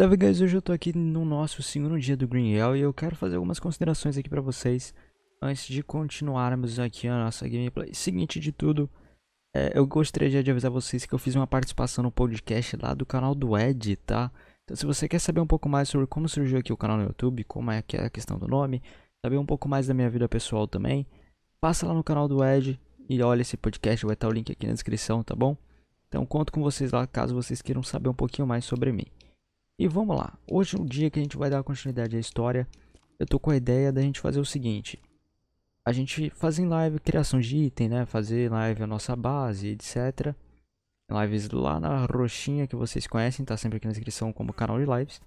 Salve guys, hoje eu tô aqui no nosso segundo dia do Green Hell e eu quero fazer algumas considerações aqui pra vocês antes de continuarmos aqui a nossa gameplay. Seguinte de tudo, é, eu gostaria de avisar vocês que eu fiz uma participação no podcast lá do canal do Ed, tá? Então se você quer saber um pouco mais sobre como surgiu aqui o canal no YouTube, como é que é a questão do nome, saber um pouco mais da minha vida pessoal também, passa lá no canal do Ed e olha esse podcast, vai estar o link aqui na descrição, tá bom? Então conto com vocês lá caso vocês queiram saber um pouquinho mais sobre mim. E vamos lá, hoje é um dia que a gente vai dar continuidade à história. Eu tô com a ideia da gente fazer o seguinte: a gente fazer em live criação de item, né? Fazer live a nossa base, etc. Lives lá na roxinha que vocês conhecem, tá sempre aqui na descrição como canal de lives.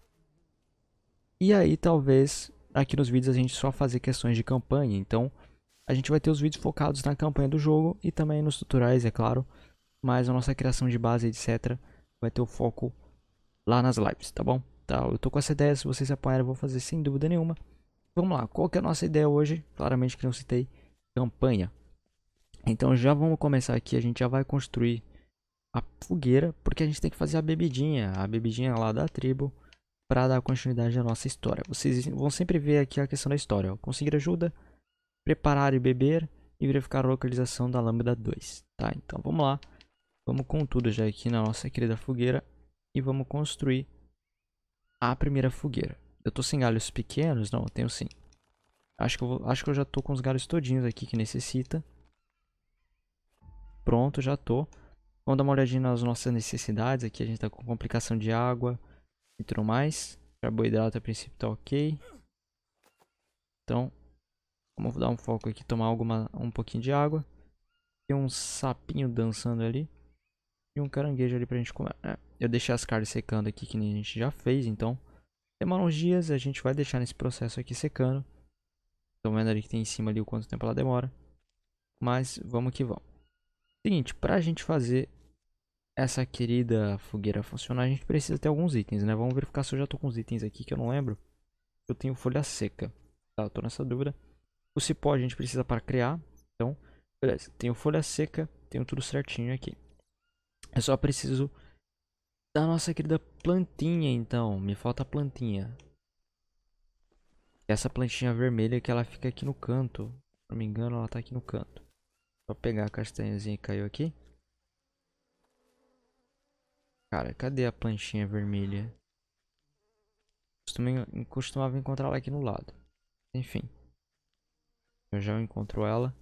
E aí talvez aqui nos vídeos a gente só fazer questões de campanha, então a gente vai ter os vídeos focados na campanha do jogo e também nos tutoriais, é claro, mas a nossa criação de base, etc, vai ter o foco lá nas lives, tá bom? Tá, eu tô com essa ideia, se vocês apoiarem eu vou fazer sem dúvida nenhuma. Vamos lá, qual que é a nossa ideia hoje? Claramente que não citei, campanha. Então já vamos começar aqui, a gente já vai construir a fogueira, porque a gente tem que fazer a bebidinha, a bebidinha lá da tribo, para dar continuidade à nossa história. Vocês vão sempre ver aqui a questão da história, ó. conseguir ajuda, preparar e beber e verificar a localização da lâmpada 2, tá? Então vamos lá, vamos com tudo já aqui na nossa querida fogueira e vamos construir a primeira fogueira. Eu tô sem galhos pequenos? Não, eu tenho sim. Acho que eu, vou, acho que eu já tô com os galhos todinhos aqui que necessita. Pronto, já tô. Vamos dar uma olhadinha nas nossas necessidades. Aqui a gente tá com complicação de água e tudo mais. Carboidrato a princípio tá ok. Então, vamos dar um foco aqui, tomar alguma, um pouquinho de água. Tem um sapinho dançando ali. E um caranguejo ali pra gente comer. É, eu deixei as carnes secando aqui, que nem a gente já fez, então. Demora uns dias, a gente vai deixar nesse processo aqui secando. Estão vendo ali que tem em cima ali o quanto tempo ela demora. Mas vamos que vamos. Seguinte, para a gente fazer essa querida fogueira funcionar, a gente precisa ter alguns itens, né? Vamos verificar se eu já tô com os itens aqui que eu não lembro. Eu tenho folha seca. Tá, eu tô nessa dúvida. O cipó a gente precisa para criar. Então, beleza. Tenho folha seca, tenho tudo certinho aqui. Eu só preciso da nossa querida plantinha, então. Me falta a plantinha. Essa plantinha vermelha que ela fica aqui no canto. Se não me engano, ela tá aqui no canto. Vou pegar a castanhazinha que caiu aqui. Cara, cadê a plantinha vermelha? costumava encontrar ela aqui no lado. Enfim. Eu já encontro ela.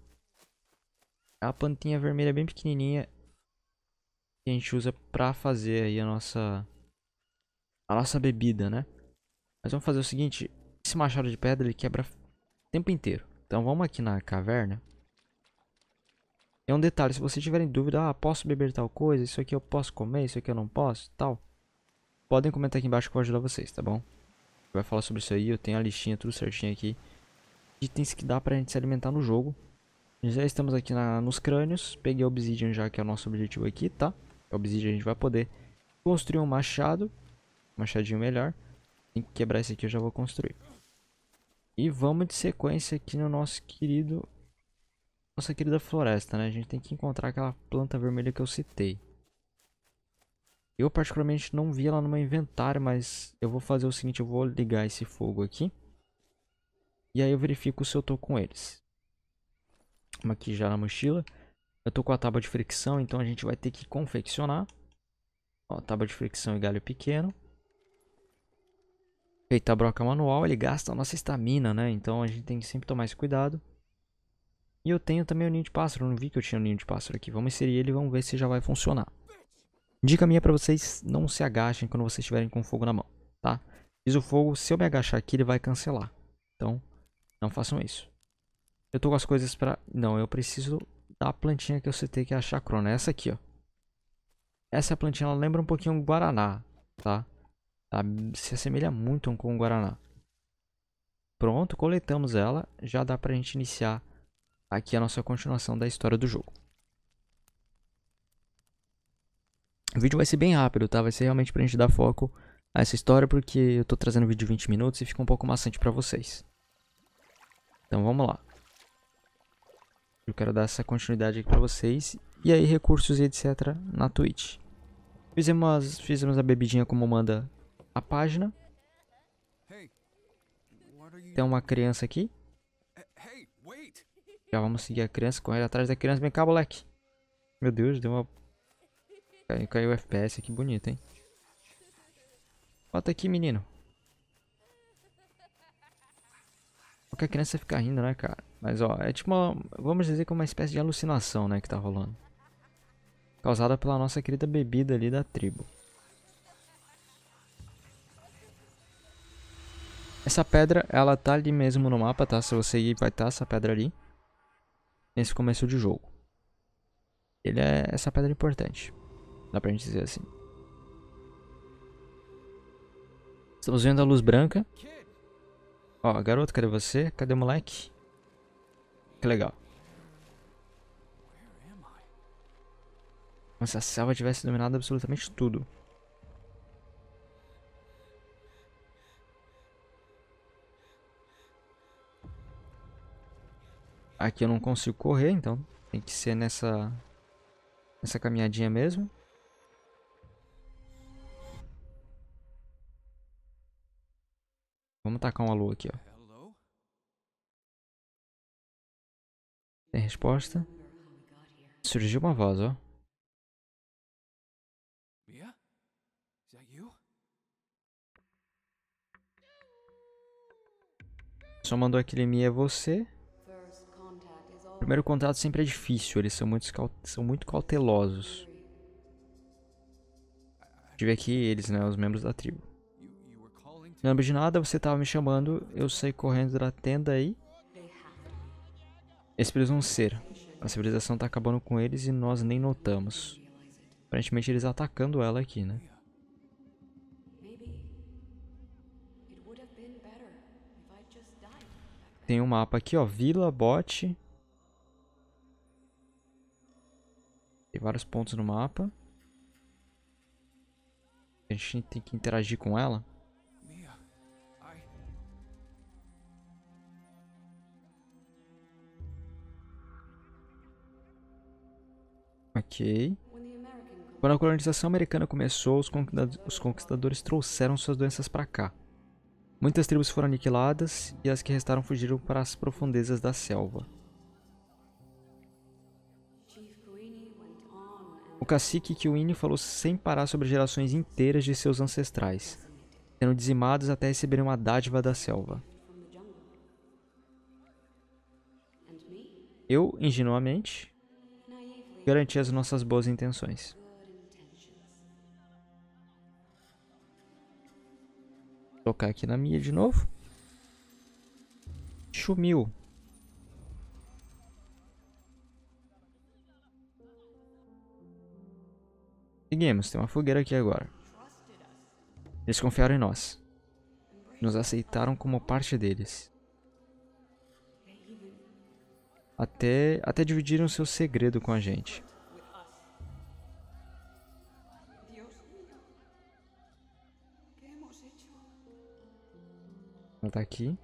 A plantinha vermelha bem pequenininha que a gente usa pra fazer aí a nossa, a nossa bebida, né? Mas vamos fazer o seguinte, esse machado de pedra ele quebra o tempo inteiro. Então vamos aqui na caverna. É um detalhe, se vocês tiverem dúvida, ah, posso beber tal coisa, isso aqui eu posso comer, isso aqui eu não posso, tal. Podem comentar aqui embaixo que eu vou ajudar vocês, tá bom? Vai falar sobre isso aí, eu tenho a listinha tudo certinho aqui. Itens que dá pra gente se alimentar no jogo. Já estamos aqui na, nos crânios, peguei a obsidian já, que é o nosso objetivo aqui, tá? É obsidian a gente vai poder construir um machado. Machadinho melhor. Tem que quebrar esse aqui, eu já vou construir. E vamos de sequência aqui no nosso querido... Nossa querida floresta, né? A gente tem que encontrar aquela planta vermelha que eu citei. Eu particularmente não vi ela no meu inventário, mas eu vou fazer o seguinte, eu vou ligar esse fogo aqui. E aí eu verifico se eu tô com eles. Vamos aqui já na mochila. Eu tô com a tábua de fricção, então a gente vai ter que confeccionar. Ó, tábua de fricção e galho pequeno. Feita a broca manual, ele gasta a nossa estamina, né? Então a gente tem que sempre tomar esse cuidado. E eu tenho também o ninho de pássaro. não vi que eu tinha o um ninho de pássaro aqui. Vamos inserir ele e vamos ver se já vai funcionar. Dica minha pra vocês, não se agachem quando vocês estiverem com fogo na mão, tá? Fiz o fogo, se eu me agachar aqui, ele vai cancelar. Então, não façam isso. Eu tô com as coisas pra... Não, eu preciso a plantinha que eu citei que é a chacrona. É essa aqui, ó. Essa plantinha ela lembra um pouquinho o guaraná, tá? Ela se assemelha muito com o guaraná. Pronto, coletamos ela. Já dá pra gente iniciar aqui a nossa continuação da história do jogo. O vídeo vai ser bem rápido, tá? Vai ser realmente pra gente dar foco a essa história, porque eu tô trazendo vídeo de 20 minutos e fica um pouco maçante pra vocês. Então vamos lá eu quero dar essa continuidade aqui pra vocês. E aí recursos e etc na Twitch. Fizemos, fizemos a bebidinha como manda a página. Tem uma criança aqui. Eh, Já vamos seguir a criança, correr atrás da criança. Vem cá, moleque. Meu Deus, deu uma... Caiu, caiu o FPS aqui, bonito, hein? Bota aqui, menino. que a criança fica rindo, né, cara? Mas, ó, é tipo uma, vamos dizer que é uma espécie de alucinação, né, que tá rolando. Causada pela nossa querida bebida ali da tribo. Essa pedra, ela tá ali mesmo no mapa, tá? Se você ir, vai estar tá essa pedra ali. Nesse começo de jogo. Ele é essa pedra é importante. Dá pra gente dizer assim. Estamos vendo a luz branca. Ó, garoto, cadê você? Cadê o moleque? Que legal. Como se a selva tivesse dominado absolutamente tudo. Aqui eu não consigo correr, então tem que ser nessa, nessa caminhadinha mesmo. Vamos tacar uma lua aqui, ó. Tem resposta. Surgiu uma voz, ó. Só mandou aquele Mia é você. Primeiro contato sempre é difícil, eles são muito, são muito cautelosos. Tive aqui eles, né, os membros da tribo. Não lembro de nada, você tava me chamando, eu saí correndo da tenda aí. Eles precisam é ser. A civilização tá acabando com eles e nós nem notamos. Aparentemente eles atacando ela aqui, né? Tem um mapa aqui, ó. Vila, bote. Tem vários pontos no mapa. A gente tem que interagir com ela. Ok. Quando a colonização americana começou, os conquistadores trouxeram suas doenças para cá. Muitas tribos foram aniquiladas e as que restaram fugiram para as profundezas da selva. O cacique Kiwini falou sem parar sobre gerações inteiras de seus ancestrais, sendo dizimados até receberem uma dádiva da selva. Eu, ingenuamente, garantir as nossas boas intenções. tocar aqui na minha de novo. Sumiu. Seguimos, tem uma fogueira aqui agora. Eles confiaram em nós. Nos aceitaram como parte deles. até, até dividiram seu segredo com a gente. Ela tá aqui.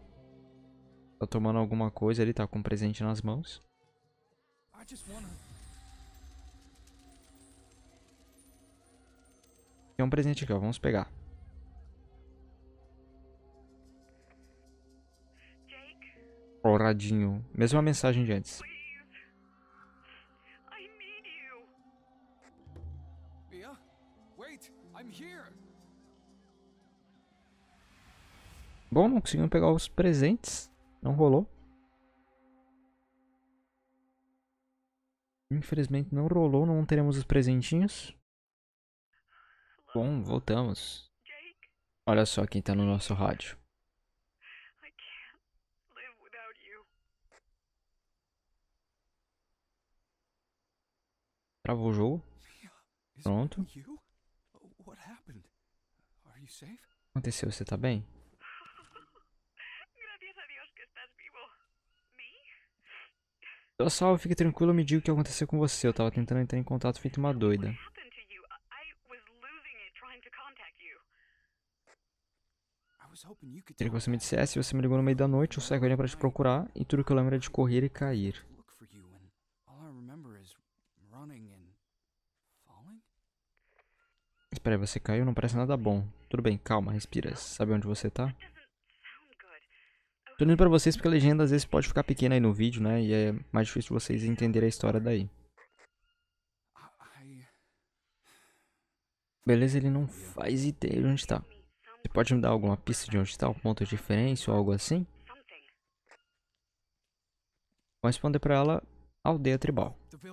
Tá tomando alguma coisa, ele tá com um presente nas mãos. Tem um presente aqui, ó. Vamos pegar. Oradinho, Mesma mensagem de antes. Bom, não conseguimos pegar os presentes. Não rolou. Infelizmente não rolou, não teremos os presentinhos. Bom, voltamos. Olha só quem tá no nosso rádio. Travou o jogo. Pronto. O que aconteceu? Você tá bem? Eu só fique tranquilo, me diga o que aconteceu com você. Eu tava tentando entrar em contato feito uma doida. Queria que você me dissesse, você me ligou no meio da noite, eu saí para te procurar, e tudo que eu lembro é de correr e cair. Peraí, você caiu, não parece nada bom. Tudo bem, calma, respira. Sabe onde você tá? Tô indo pra vocês porque a legenda às vezes pode ficar pequena aí no vídeo, né? E é mais difícil vocês entenderem a história daí. Beleza, ele não faz ideia de onde tá. Você pode me dar alguma pista de onde tá? Um ponto de referência ou algo assim? Vou responder pra ela, aldeia tribal. eu encontrei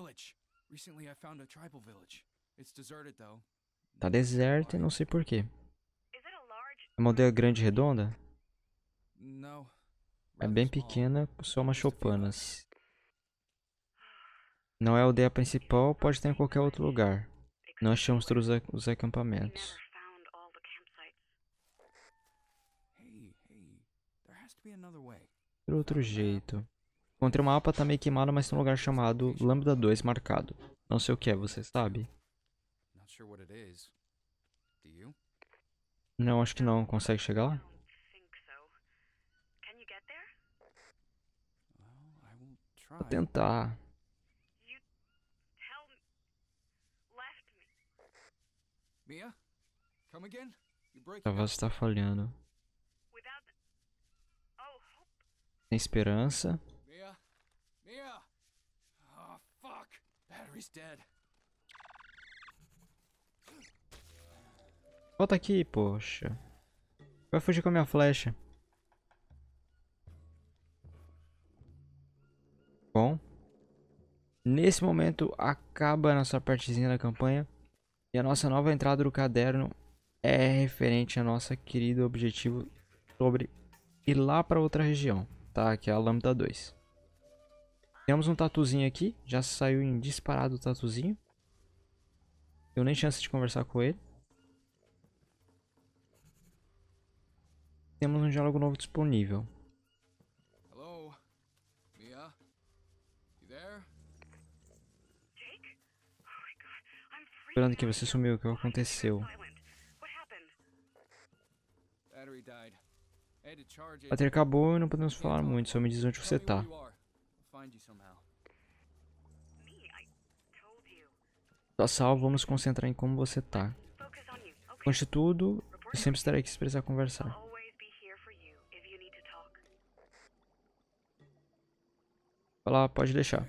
uma a tribal Está It's mas Tá deserta e não sei porquê. É uma aldeia grande e redonda? É bem pequena, só uma choupanas. Não é a aldeia principal, pode estar em qualquer outro lugar. Não achamos todos os acampamentos. Por outro jeito. Encontrei uma mapa tá meio queimada, mas tem um lugar chamado Lambda 2 marcado. Não sei o que é, você sabe? sure what it is. Do you? Não, acho que não. Consegue chegar lá? Vou tentar. Mia, come again? A voz está falhando. Oh, Tem esperança. Mia, Mia. Oh fuck, battery's dead. Volta aqui, poxa. Vai fugir com a minha flecha. Bom. Nesse momento acaba a nossa partezinha da campanha. E a nossa nova entrada do caderno é referente a nosso querido objetivo sobre ir lá para outra região, tá? Que é a Lambda 2. Temos um tatuzinho aqui, já saiu em disparado o tatuzinho. Eu nem chance de conversar com ele. Temos um diálogo novo disponível. Hello, Mia, you there? Jake? Oh Esperando que você sumiu, o que aconteceu? A bateria acabou e não podemos falar muito, só me diz onde você está. Tá salvo, vamos nos concentrar em como você tá. Conte tudo, eu sempre estarei aqui se precisar conversar. Falar, pode deixar.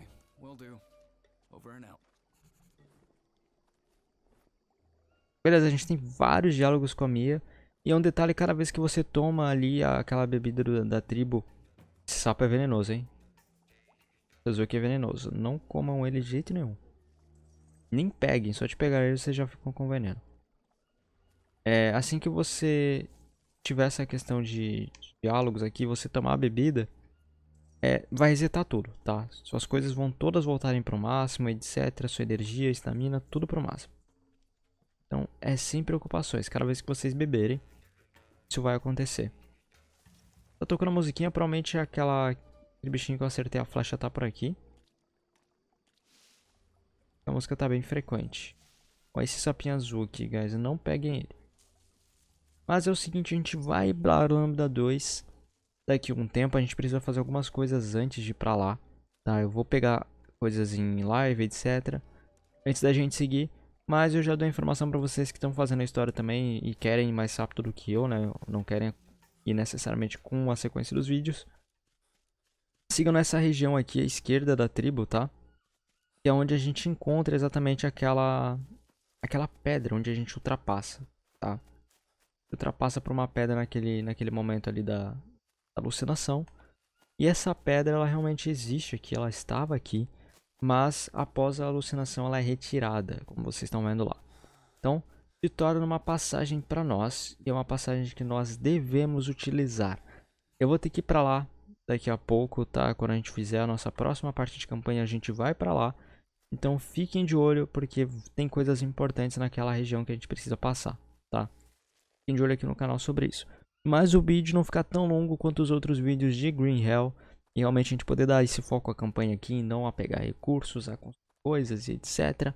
Beleza, a gente tem vários diálogos com a Mia. E é um detalhe, cada vez que você toma ali aquela bebida do, da tribo, esse sapo é venenoso, hein? que é venenoso. Não comam ele de jeito nenhum. Nem peguem, só te pegar ele vocês já ficam com veneno. É, assim que você tiver essa questão de diálogos aqui, você tomar a bebida, é, vai resetar tudo, tá? Suas coisas vão todas voltarem para o máximo, etc. Sua energia, estamina, tudo para o máximo. Então, é sem preocupações. Cada vez que vocês beberem, isso vai acontecer. Tá tocando a musiquinha, provavelmente é aquela, aquele bichinho que eu acertei a flecha tá por aqui. A música tá bem frequente. Olha esse sapinho azul aqui, guys. Não peguem ele. Mas é o seguinte, a gente vai pra Lambda 2 daqui um tempo a gente precisa fazer algumas coisas antes de ir pra lá, tá? Eu vou pegar coisas em live, etc. Antes da gente seguir, mas eu já dou informação para vocês que estão fazendo a história também e querem mais rápido do que eu, né? Não querem ir necessariamente com a sequência dos vídeos. Sigam nessa região aqui à esquerda da tribo, tá? Que é onde a gente encontra exatamente aquela aquela pedra onde a gente ultrapassa, tá? Ultrapassa por uma pedra naquele, naquele momento ali da, alucinação. E essa pedra ela realmente existe aqui, ela estava aqui, mas após a alucinação ela é retirada, como vocês estão vendo lá. Então, se torna uma passagem para nós, e é uma passagem que nós devemos utilizar. Eu vou ter que ir para lá daqui a pouco, tá? Quando a gente fizer a nossa próxima parte de campanha, a gente vai para lá. Então fiquem de olho, porque tem coisas importantes naquela região que a gente precisa passar, tá? Fiquem de olho aqui no canal sobre isso mas o vídeo não ficar tão longo quanto os outros vídeos de Green Hell e realmente a gente poder dar esse foco à campanha aqui, não a pegar recursos, a coisas e etc.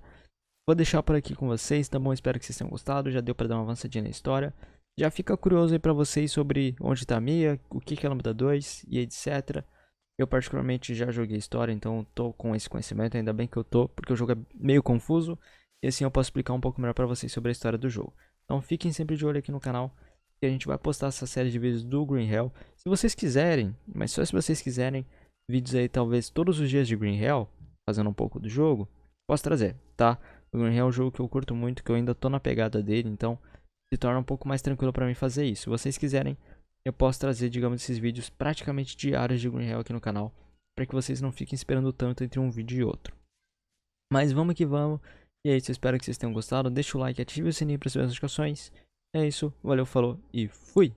Vou deixar por aqui com vocês, tá bom? Espero que vocês tenham gostado, já deu para dar uma avançadinha na história. Já fica curioso aí para vocês sobre onde tá a Mia, o que, que é Lambda 2 e etc. Eu particularmente já joguei história, então tô com esse conhecimento, ainda bem que eu tô, porque o jogo é meio confuso. E assim eu posso explicar um pouco melhor para vocês sobre a história do jogo. Então fiquem sempre de olho aqui no canal que a gente vai postar essa série de vídeos do Green Hell. Se vocês quiserem, mas só se vocês quiserem, vídeos aí talvez todos os dias de Green Hell, fazendo um pouco do jogo, posso trazer, tá? O Green Hell é um jogo que eu curto muito, que eu ainda tô na pegada dele, então se torna um pouco mais tranquilo para mim fazer isso. Se vocês quiserem, eu posso trazer, digamos, esses vídeos praticamente diários de Green Hell aqui no canal, para que vocês não fiquem esperando tanto entre um vídeo e outro. Mas vamos que vamos. E é isso, eu espero que vocês tenham gostado. Deixa o like, ative o sininho para receber as notificações. É isso, valeu, falou e fui!